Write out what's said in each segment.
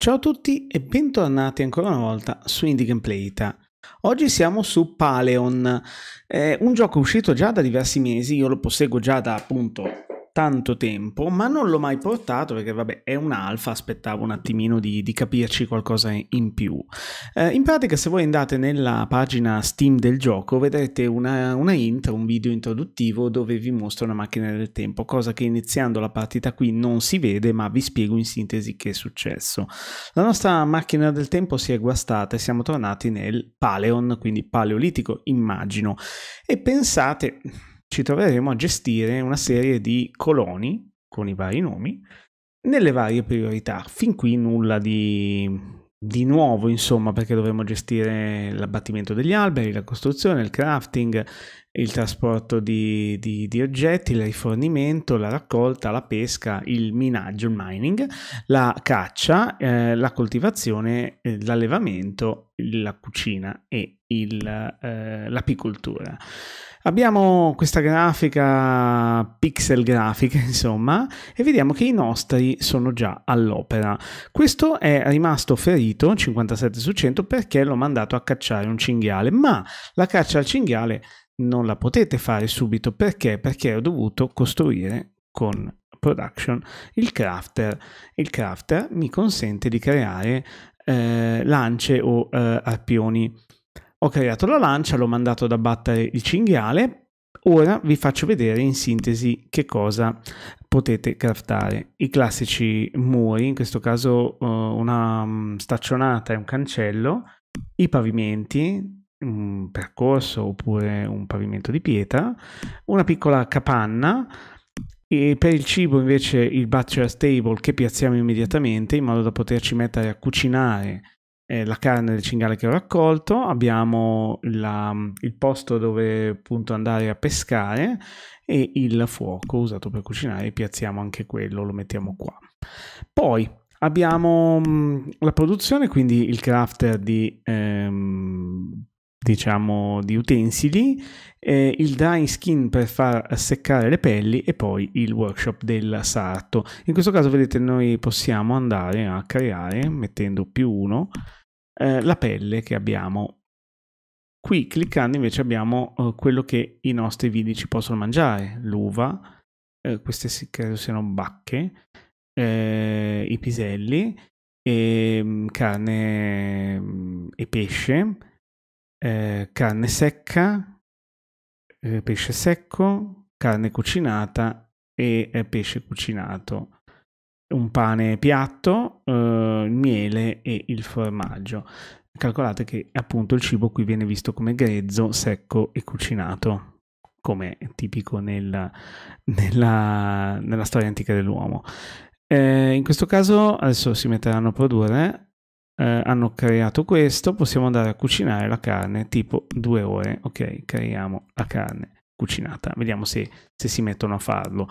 Ciao a tutti e bentornati ancora una volta su Indie Gameplay Ita. Oggi siamo su Paleon, eh, un gioco uscito già da diversi mesi, io lo posseggo già da appunto tanto tempo, ma non l'ho mai portato perché vabbè è un alfa, aspettavo un attimino di, di capirci qualcosa in più. Eh, in pratica se voi andate nella pagina Steam del gioco vedrete una, una intro, un video introduttivo dove vi mostra una macchina del tempo, cosa che iniziando la partita qui non si vede ma vi spiego in sintesi che è successo. La nostra macchina del tempo si è guastata e siamo tornati nel Paleon, quindi Paleolitico immagino, e pensate ci troveremo a gestire una serie di coloni con i vari nomi nelle varie priorità. Fin qui nulla di, di nuovo, insomma, perché dovremo gestire l'abbattimento degli alberi, la costruzione, il crafting, il trasporto di, di, di, oggetti, il rifornimento, la raccolta, la pesca, il minaggio, il mining, la caccia, eh, la coltivazione, eh, l'allevamento, la cucina e il, eh, l'apicoltura. Abbiamo questa grafica pixel grafica, insomma, e vediamo che i nostri sono già all'opera. Questo è rimasto ferito 57 su 100 perché l'ho mandato a cacciare un cinghiale, ma la caccia al cinghiale non la potete fare subito perché? Perché ho dovuto costruire con production il crafter. Il crafter mi consente di creare eh, lance o eh, arpioni ho creato la lancia, l'ho mandato ad abbattere il cinghiale. Ora vi faccio vedere in sintesi che cosa potete craftare. I classici muri, in questo caso eh, una mm, staccionata e un cancello, i pavimenti, un percorso oppure un pavimento di pietra, una piccola capanna, e per il cibo invece il butcher's table che piazziamo immediatamente in modo da poterci mettere a cucinare eh, la carne del cinghiale che ho raccolto, abbiamo la, il posto dove appunto andare a pescare e il fuoco usato per cucinare, piazziamo anche quello, lo mettiamo qua. Poi abbiamo mm, la produzione, quindi il crafter di ehm, diciamo di utensili, eh, il dry skin per far seccare le pelli e poi il workshop del sarto. In questo caso vedete noi possiamo andare a creare mettendo più uno eh, la pelle che abbiamo. Qui cliccando invece abbiamo eh, quello che i nostri vini ci possono mangiare, l'uva, eh, queste si, credo siano bacche, eh, i piselli, e, ehm, carne mm, e pesce eh, carne secca, eh, pesce secco, carne cucinata e eh, pesce cucinato, un pane piatto, eh, il miele e il formaggio. Calcolate che appunto il cibo qui viene visto come grezzo, secco e cucinato come è tipico nella, nella, nella storia antica dell'uomo. Eh, in questo caso adesso si metteranno a produrre eh, hanno creato questo, possiamo andare a cucinare la carne tipo due ore. Ok, creiamo la carne cucinata, vediamo se, se si mettono a farlo.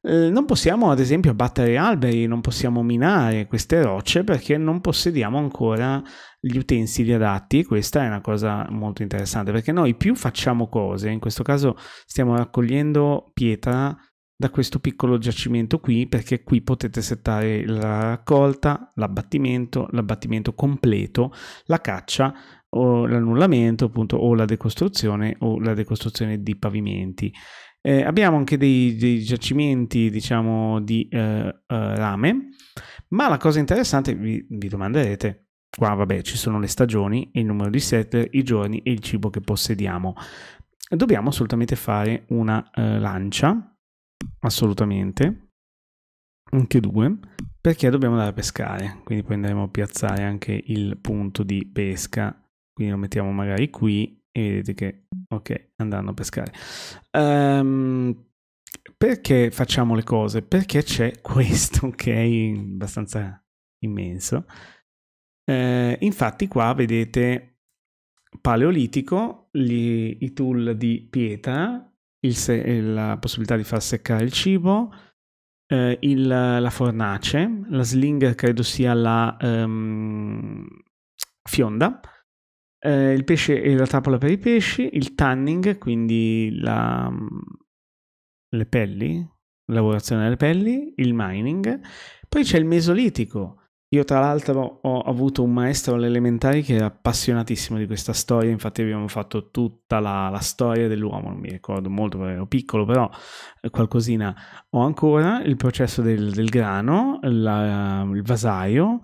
Eh, non possiamo ad esempio abbattere alberi, non possiamo minare queste rocce perché non possediamo ancora gli utensili adatti. Questa è una cosa molto interessante perché noi più facciamo cose, in questo caso stiamo raccogliendo pietra da questo piccolo giacimento qui perché qui potete settare la raccolta, l'abbattimento, l'abbattimento completo, la caccia o l'annullamento appunto o la decostruzione o la decostruzione di pavimenti. Eh, abbiamo anche dei, dei, giacimenti, diciamo, di eh, eh, rame, ma la cosa interessante, vi, vi, domanderete, qua vabbè ci sono le stagioni, il numero di setter, i giorni e il cibo che possediamo. Dobbiamo assolutamente fare una eh, lancia, assolutamente, anche due, perché dobbiamo andare a pescare, quindi poi andremo a piazzare anche il punto di pesca, quindi lo mettiamo magari qui e vedete che, ok, andranno a pescare. Um, perché facciamo le cose? Perché c'è questo, ok, abbastanza immenso. Eh, infatti qua vedete paleolitico, gli, i tool di pietra il, la possibilità di far seccare il cibo, eh, il, la fornace, la sling credo sia la um, fionda, eh, il pesce e la trappola per i pesci, il tanning, quindi la, le pelli, lavorazione delle pelli, il mining, poi c'è il mesolitico, io tra l'altro ho avuto un maestro alle che era appassionatissimo di questa storia, infatti abbiamo fatto tutta la, la storia dell'uomo, non mi ricordo molto perché ero piccolo, però eh, qualcosina. Ho ancora il processo del, del grano, la, il vasaio,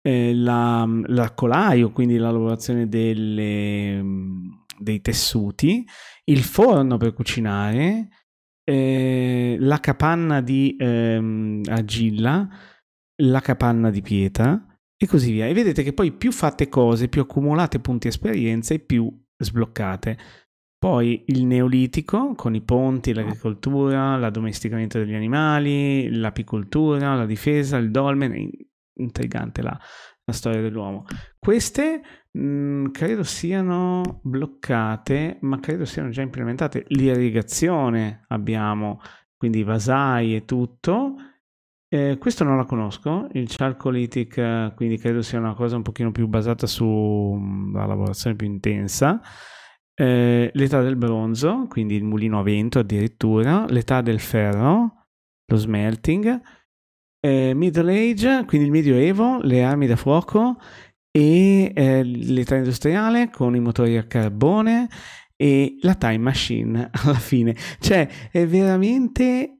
eh, la, l'arcolaio, quindi la lavorazione delle, mm, dei tessuti, il forno per cucinare, eh, la capanna di ehm, argilla la capanna di pietra e così via. E vedete che poi più fate cose, più accumulate punti esperienza e più sbloccate. Poi il neolitico con i ponti, l'agricoltura, l'addomesticamento degli animali, l'apicoltura, la difesa, il dolmen, intrigante la, la storia dell'uomo. Queste mh, mm, credo siano bloccate, ma credo siano già implementate. L'irrigazione abbiamo, quindi i vasai e tutto eh, questo non la conosco, il Charcolytic, eh, quindi credo sia una cosa un pochino più basata sulla mm, lavorazione più intensa. Eh, l'età del bronzo, quindi il mulino a vento addirittura, l'età del ferro, lo smelting, eh, Middle Age, quindi il Medioevo, le armi da fuoco e eh, l'età industriale con i motori a carbone e la time machine alla fine. Cioè, è veramente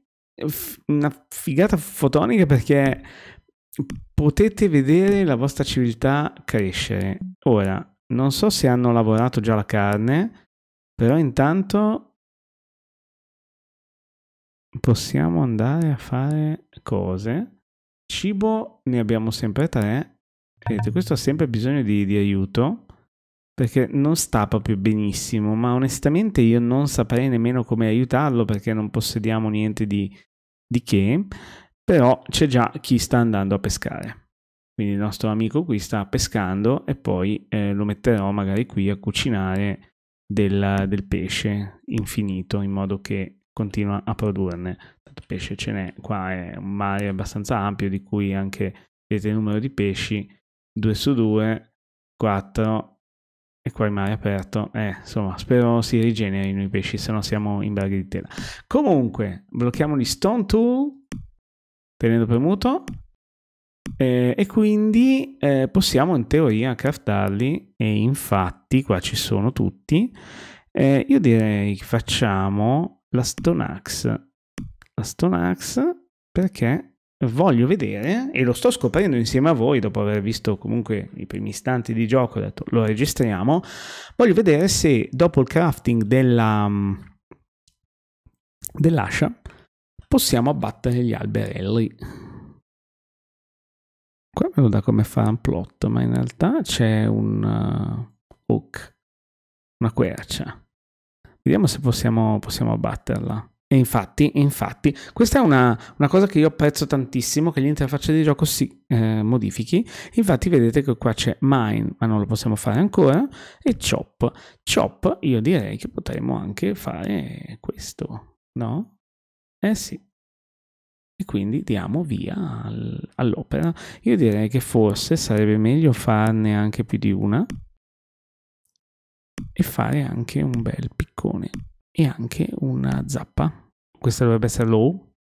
una figata fotonica perché potete vedere la vostra civiltà crescere. Ora, non so se hanno lavorato già la carne, però intanto possiamo andare a fare cose. Cibo ne abbiamo sempre tre. Vedete, questo ha sempre bisogno di, di aiuto perché non sta proprio benissimo, ma onestamente io non saprei nemmeno come aiutarlo perché non possediamo niente di, di che, però c'è già chi sta andando a pescare. Quindi il nostro amico qui sta pescando e poi eh, lo metterò magari qui a cucinare del, del pesce infinito in modo che continua a produrne. Tanto pesce ce n'è, qua è un mare abbastanza ampio di cui anche vedete il numero di pesci, 2 su 2, 4, e qua il mare aperto. Eh, insomma, spero si rigenerino i pesci, se no siamo in berghi di tela. Comunque, blocchiamo gli stone tool, tenendo premuto. Eh, e quindi eh, possiamo in teoria craftarli e infatti qua ci sono tutti. Eh, io direi che facciamo la stone axe. La stone axe perché voglio vedere e lo sto scoprendo insieme a voi dopo aver visto comunque i primi istanti di gioco, ho detto lo registriamo, voglio vedere se dopo il crafting della, mm, dell'ascia possiamo abbattere gli alberelli. Qua me lo da come fare un plot, ma in realtà c'è un uh, hook, una quercia. Vediamo se possiamo, possiamo abbatterla. E infatti, infatti, questa è una, una, cosa che io apprezzo tantissimo, che l'interfaccia di gioco si eh, modifichi. Infatti vedete che qua c'è mine, ma non lo possiamo fare ancora, e chop. Chop, io direi che potremmo anche fare questo, no? Eh sì. E quindi diamo via al, all'opera. Io direi che forse sarebbe meglio farne anche più di una e fare anche un bel piccone e anche una zappa. Questa dovrebbe essere low,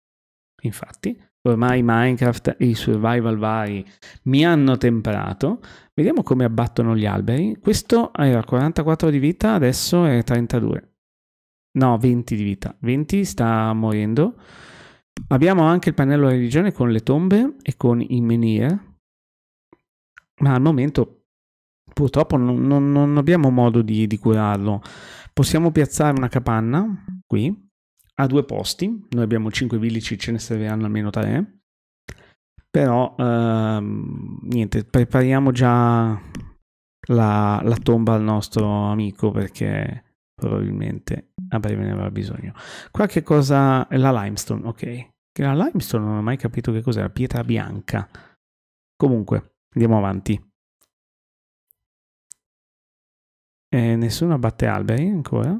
infatti. Ormai Minecraft e i survival vari mi hanno temperato. Vediamo come abbattono gli alberi. Questo era 44 di vita, adesso è 32. No, 20 di vita. 20 sta morendo. Abbiamo anche il pannello religione con le tombe e con i menhir. Ma al momento purtroppo non, non, non abbiamo modo di, di curarlo. Possiamo piazzare una capanna qui a due posti. Noi abbiamo 5 villici, ce ne serviranno almeno 3. Però ehm, niente, prepariamo già la, la tomba al nostro amico perché probabilmente a breve ne avrà bisogno. Qua che cosa è la limestone, ok. Che la limestone non ho mai capito che cos'è, la pietra bianca. Comunque, andiamo avanti. E eh, nessuno abbatte alberi ancora?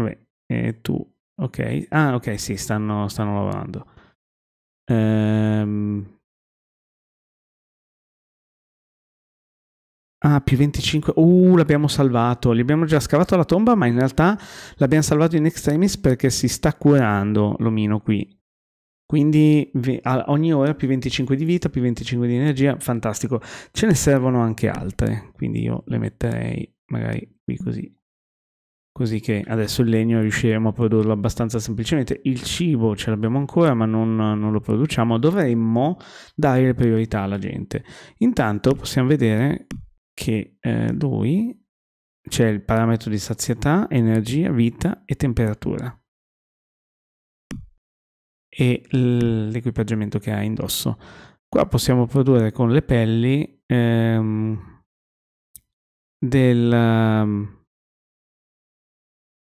Vabbè, e eh, tu... Ok. Ah, ok, sì, stanno, stanno lavorando. Ehm... Ah, più 25. Uh, l'abbiamo salvato. Gli abbiamo già scavato la tomba, ma in realtà l'abbiamo salvato in extremis perché si sta curando l'omino qui. Quindi ogni ora più 25 di vita, più 25 di energia, fantastico. Ce ne servono anche altre, quindi io le metterei magari qui così. Così che adesso il legno riusciremo a produrlo abbastanza semplicemente. Il cibo ce l'abbiamo ancora ma non, non lo produciamo. Dovremmo dare le priorità alla gente. Intanto possiamo vedere che eh, lui c'è il parametro di sazietà, energia, vita e temperatura e l'equipaggiamento che ha indosso. Qua possiamo produrre con le pelli ehm, del, ehm,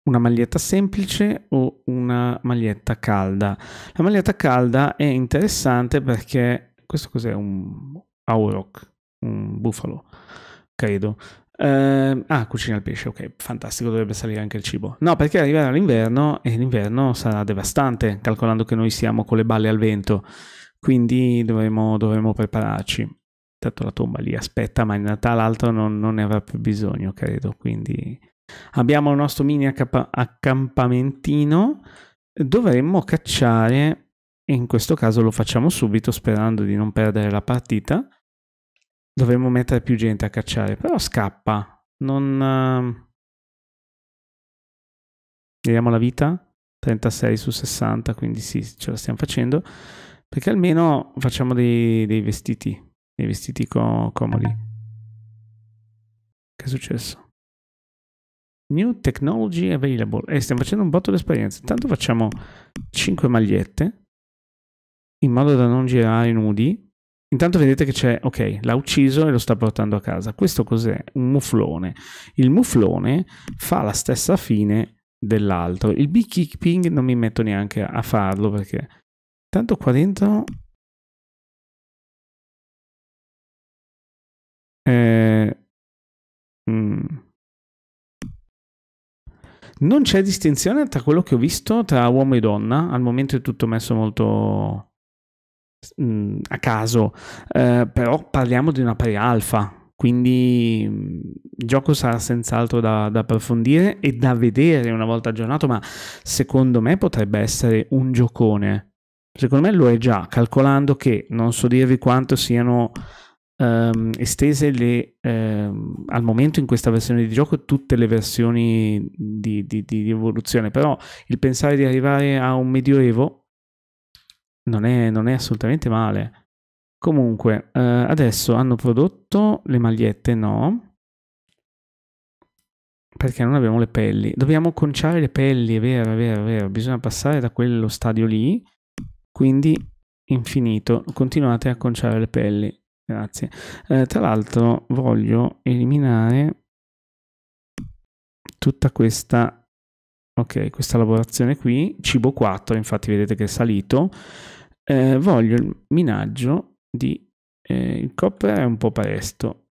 una maglietta semplice o una maglietta calda. La maglietta calda è interessante perché questo cos'è un auroch, un bufalo, credo. Uh, ah, cucina il pesce, ok, fantastico, dovrebbe salire anche il cibo. No, perché arriverà l'inverno e l'inverno sarà devastante, calcolando che noi siamo con le balle al vento, quindi dovremo, dovremo prepararci. Tanto la tomba lì aspetta, ma in realtà l'altro non, non ne avrà più bisogno, credo, quindi... Abbiamo il nostro mini accampamentino, dovremmo cacciare, in questo caso lo facciamo subito sperando di non perdere la partita, Dovremmo mettere più gente a cacciare, però scappa. Non... Vediamo ehm, la vita. 36 su 60, quindi sì, ce la stiamo facendo. Perché almeno facciamo dei, dei vestiti, dei vestiti co comodi. Che è successo? New technology available. E eh, stiamo facendo un botto di esperienza. Intanto facciamo 5 magliette, in modo da non girare nudi. Intanto vedete che c'è, ok, l'ha ucciso e lo sta portando a casa. Questo cos'è? Un muflone. Il muflone fa la stessa fine dell'altro. Il beekeeping non mi metto neanche a farlo perché... Intanto qua dentro... Eh... Mm. Non c'è distinzione tra quello che ho visto tra uomo e donna. Al momento è tutto messo molto mh, a caso, eh, però parliamo di una pari alfa quindi il gioco sarà senz'altro da, da, approfondire e da vedere una volta aggiornato, ma secondo me potrebbe essere un giocone. Secondo me lo è già, calcolando che non so dirvi quanto siano ehm, estese le, ehm, al momento in questa versione di gioco tutte le versioni di, di, di evoluzione, però il pensare di arrivare a un medioevo non è, non è assolutamente male. Comunque, eh, adesso hanno prodotto le magliette, no? Perché non abbiamo le pelli. Dobbiamo conciare le pelli, è vero, è vero, è vero. Bisogna passare da quello stadio lì. Quindi, infinito. Continuate a conciare le pelli. Grazie. Eh, tra l'altro, voglio eliminare tutta questa ok questa lavorazione qui cibo 4 infatti vedete che è salito eh, voglio il minaggio di eh, il copper è un po' presto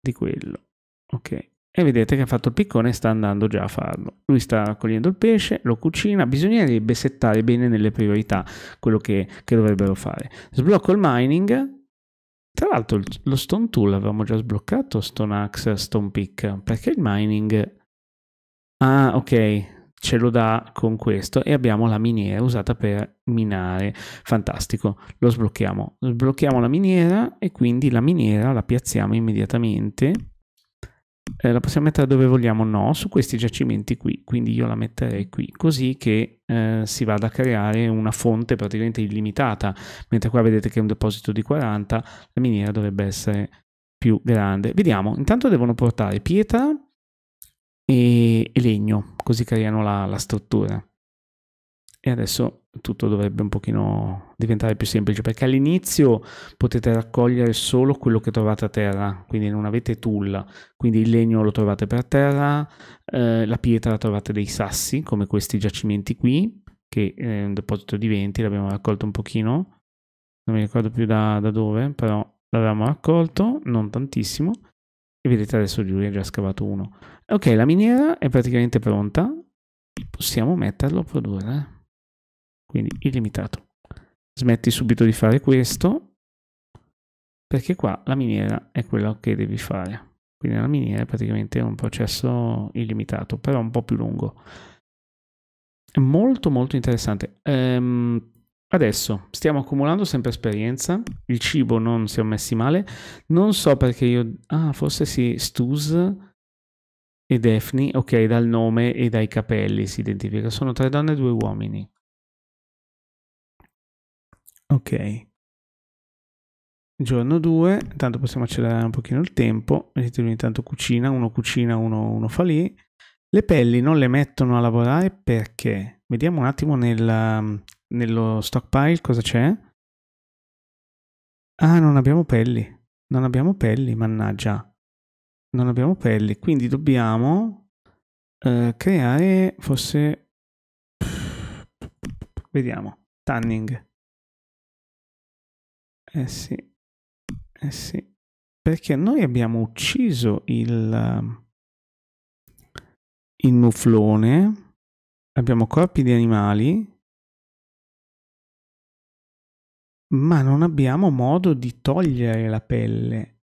di quello ok e vedete che ha fatto il piccone e sta andando già a farlo. Lui sta raccogliendo il pesce, lo cucina, bisognerebbe settare bene nelle priorità quello che, che dovrebbero fare. Sblocco il mining, tra l'altro lo stone tool l'avevamo già sbloccato, stone axe, stone pick, perché il mining Ah, ok, ce lo dà con questo e abbiamo la miniera usata per minare. Fantastico, lo sblocchiamo. Sblocchiamo la miniera e quindi la miniera la piazziamo immediatamente. Eh, la possiamo mettere dove vogliamo? No, su questi giacimenti qui, quindi io la metterei qui, così che eh, si vada a creare una fonte praticamente illimitata, mentre qua vedete che è un deposito di 40, la miniera dovrebbe essere più grande. Vediamo, intanto devono portare pietra, e, e legno, così creano la, la struttura. E adesso tutto dovrebbe un pochino diventare più semplice perché all'inizio potete raccogliere solo quello che trovate a terra, quindi non avete tool, quindi il legno lo trovate per terra, eh, la pietra trovate dei sassi come questi giacimenti qui, che è eh, un deposito di venti, l'abbiamo raccolto un pochino, non mi ricordo più da, da dove, però l'avevamo raccolto, non tantissimo, e vedete adesso Giulia ha già scavato uno. Ok, la miniera è praticamente pronta, possiamo metterlo a produrre, eh. quindi illimitato. Smetti subito di fare questo, perché qua la miniera è quello che devi fare. Quindi la miniera è praticamente un processo illimitato, però un po' più lungo. È molto molto interessante. Ehm, Adesso stiamo accumulando sempre esperienza, il cibo non siamo messi male, non so perché io... Ah, forse sì, Stus e Daphne, ok, dal nome e dai capelli si identifica. Sono tre donne e due uomini. Ok. Giorno 2, intanto possiamo accelerare un pochino il tempo, vedete lui intanto cucina, uno cucina, uno, uno fa lì. Le pelli non le mettono a lavorare perché? Vediamo un attimo nel, um, nello stockpile cosa c'è. Ah, non abbiamo pelli. Non abbiamo pelli, mannaggia. Non abbiamo pelli, quindi dobbiamo eh, creare forse... Vediamo. Tanning. Eh sì. Eh sì. Perché noi abbiamo ucciso il... Um, il muflone Abbiamo corpi di animali, ma non abbiamo modo di togliere la pelle.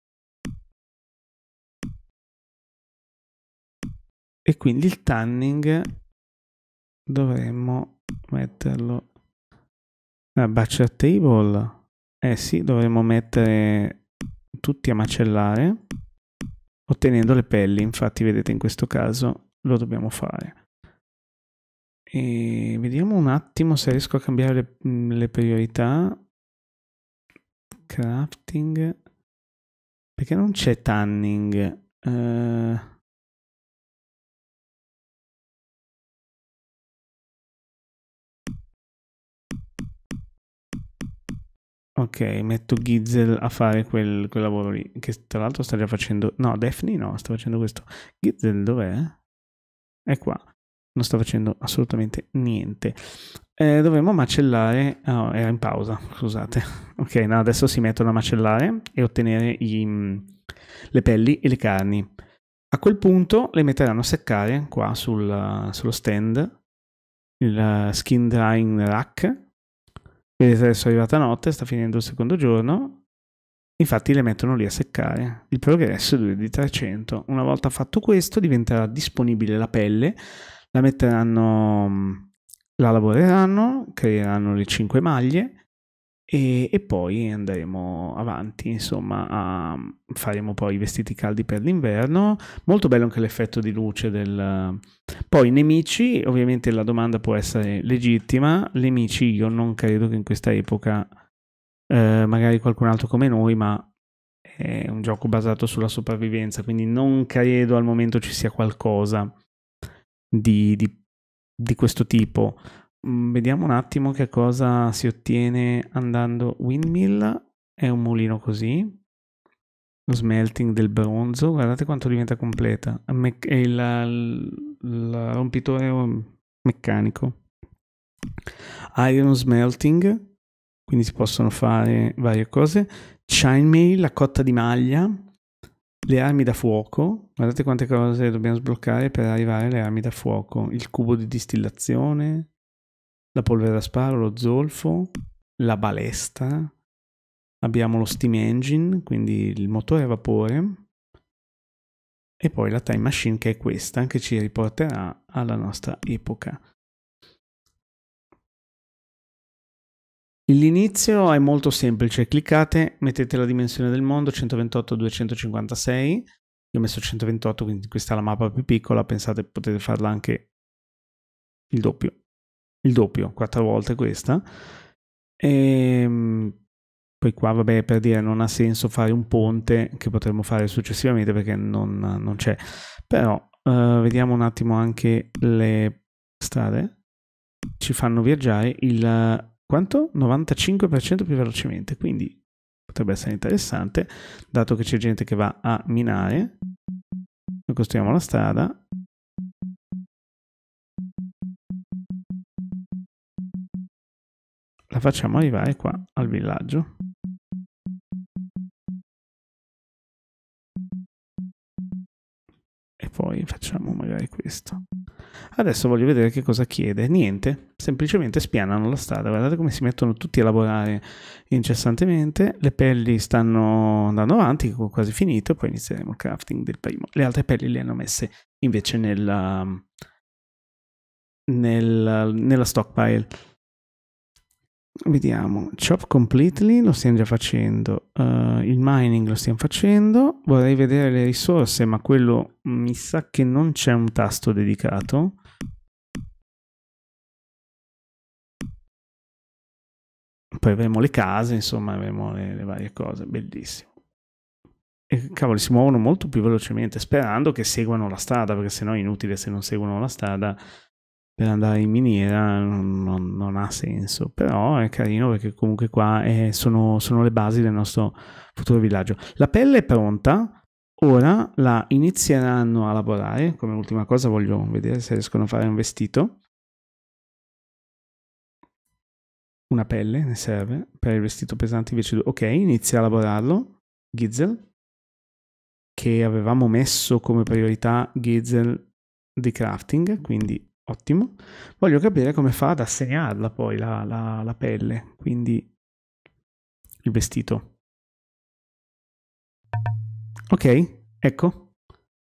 E quindi il tanning dovremmo metterlo a ah, butcher table. Eh sì, dovremmo mettere tutti a macellare ottenendo le pelli, infatti vedete in questo caso lo dobbiamo fare. E vediamo un attimo se riesco a cambiare le, mm, le priorità. Crafting. Perché non c'è tanning? Uh... Ok, metto Gizel a fare quel, quel lavoro lì, che tra l'altro sta già facendo... No, Daphne no, sta facendo questo. Gizel dov'è? È qua non sta facendo assolutamente niente. Eh, dovremmo macellare, oh, era in pausa, scusate. Ok, no, adesso si mettono a macellare e ottenere i, mm, le pelli e le carni. A quel punto le metteranno a seccare qua sul, ah, sullo stand, il ah, skin drying rack. Vedete adesso è arrivata notte, sta finendo il secondo giorno. Infatti le mettono lì a seccare. Il progresso è di 300. Una volta fatto questo diventerà disponibile la pelle la metteranno, mm, la lavoreranno, creeranno le cinque maglie e, e poi andremo avanti, insomma, a, mm, faremo poi i vestiti caldi per l'inverno. Molto bello anche l'effetto di luce del... Mm, poi nemici, ovviamente la domanda può essere legittima, nemici io non credo che in questa epoca... Eh, magari qualcun altro come noi, ma è un gioco basato sulla sopravvivenza, quindi non credo al momento ci sia qualcosa di, di, di questo tipo. Mm, vediamo un attimo che cosa si ottiene andando windmill, è un mulino così, Lo smelting del bronzo, guardate quanto diventa completa, è il, il rompitore um, meccanico. Iron smelting, quindi si possono fare varie cose, chainmail, la cotta di maglia, le armi da fuoco, guardate quante cose dobbiamo sbloccare per arrivare alle armi da fuoco, il cubo di distillazione, la polvere da sparo, lo zolfo, la balestra, abbiamo lo steam engine, quindi il motore a vapore, e poi la time machine che è questa che ci riporterà alla nostra epoca. L'inizio è molto semplice, cliccate, mettete la dimensione del mondo 128-256, io ho messo 128 quindi questa è la mappa più piccola, pensate potete farla anche il doppio, il doppio, quattro volte questa. E ehm, poi qua vabbè per dire non ha senso fare un ponte che potremmo fare successivamente perché non, non c'è, però uh, vediamo un attimo anche le strade, ci fanno viaggiare il quanto? 95% più velocemente, quindi potrebbe essere interessante, dato che c'è gente che va a minare, noi costruiamo la strada, la facciamo arrivare qua al villaggio. E poi facciamo magari questo. Adesso voglio vedere che cosa chiede. Niente, semplicemente spianano la strada. Guardate come si mettono tutti a lavorare incessantemente. Le pelli stanno andando avanti, quasi finito. Poi inizieremo il crafting del primo. Le altre pelli le hanno messe invece nella, nella, nella stockpile. Vediamo, chop completely lo stiamo già facendo, uh, il mining lo stiamo facendo, vorrei vedere le risorse ma quello mi sa che non c'è un tasto dedicato. Poi avremo le case, insomma avremo le, le varie cose, bellissimo. E cavoli si muovono molto più velocemente sperando che seguano la strada perché sennò è inutile se non seguono la strada per andare in miniera non, non, non, ha senso, però è carino perché comunque qua è, eh, sono, sono, le basi del nostro futuro villaggio. La pelle è pronta, ora la inizieranno a lavorare, come ultima cosa voglio vedere se riescono a fare un vestito. Una pelle ne serve per il vestito pesante invece due. Ok, inizia a lavorarlo, Gizel, che avevamo messo come priorità Gizel di crafting, quindi Ottimo. Voglio capire come fa ad assegnarla poi la, la, la pelle, quindi il vestito. Ok, ecco.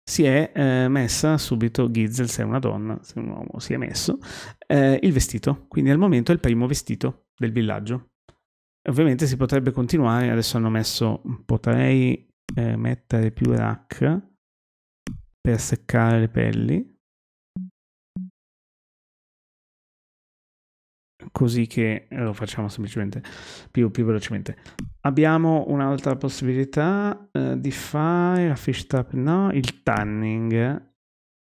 Si è eh, messa subito Gizel, se è una donna, se è un uomo, si è messo eh, il vestito. Quindi al momento è il primo vestito del villaggio. Ovviamente si potrebbe continuare, adesso hanno messo, potrei eh, mettere più rack per seccare le pelli. così che eh, lo facciamo semplicemente più, più velocemente. Abbiamo un'altra possibilità eh, di fare la fish trap, no, il tanning.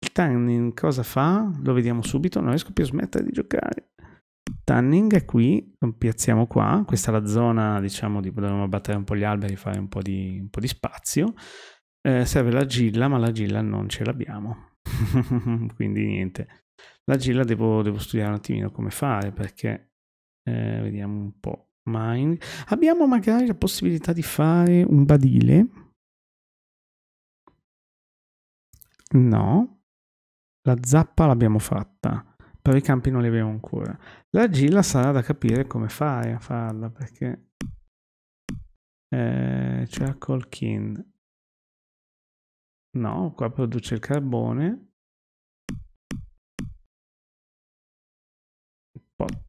Il tanning cosa fa? Lo vediamo subito, non riesco più a smettere di giocare. Tanning è qui, lo piazziamo qua, questa è la zona diciamo di dovremmo abbattere un po' gli alberi e fare un po' di, un po di spazio. Eh, serve la gilla, ma la gilla non ce l'abbiamo, quindi niente. La gilla devo, devo studiare un attimino come fare perché eh, vediamo un po'. Mine. Abbiamo magari la possibilità di fare un badile? No. La zappa l'abbiamo fatta, però i campi non li abbiamo ancora. La gilla sarà da capire come fare a farla perché... Eh, charcoal kin. No, qua produce il carbone.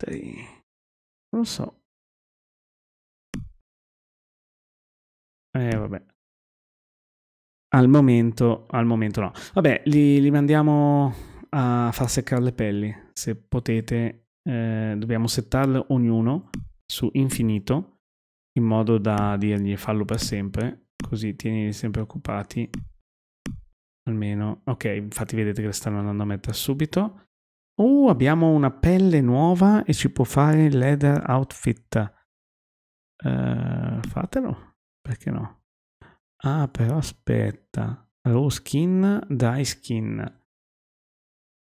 di... non so. Eh vabbè. Al momento, al momento no. Vabbè, li, li mandiamo a far seccare le pelli, se potete. Eh, dobbiamo settarle ognuno su infinito, in modo da dirgli fallo per sempre, così tienili sempre occupati. Almeno, ok, infatti vedete che le stanno andando a mettere subito. Oh, abbiamo una pelle nuova e si può fare il leather outfit. Uh, fatelo, perché no? Ah, però aspetta. Raw skin, dry skin.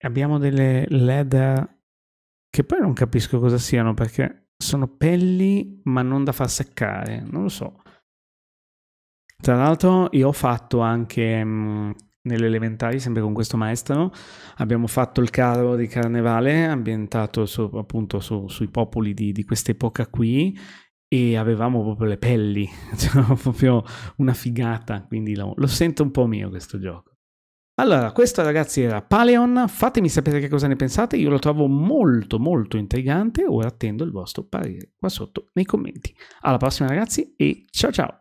Abbiamo delle leather che poi non capisco cosa siano perché sono pelli ma non da far seccare, non lo so. Tra l'altro io ho fatto anche... Mh, mm, nelle elementari, sempre con questo maestro. Abbiamo fatto il carro di carnevale, ambientato su, appunto su, sui popoli di, di quest'epoca qui, e avevamo proprio le pelli, cioè proprio una figata, quindi lo, lo sento un po' mio questo gioco. Allora, questo ragazzi era Paleon, fatemi sapere che cosa ne pensate, io lo trovo molto molto intrigante, ora attendo il vostro parere qua sotto nei commenti. Alla prossima ragazzi e ciao ciao!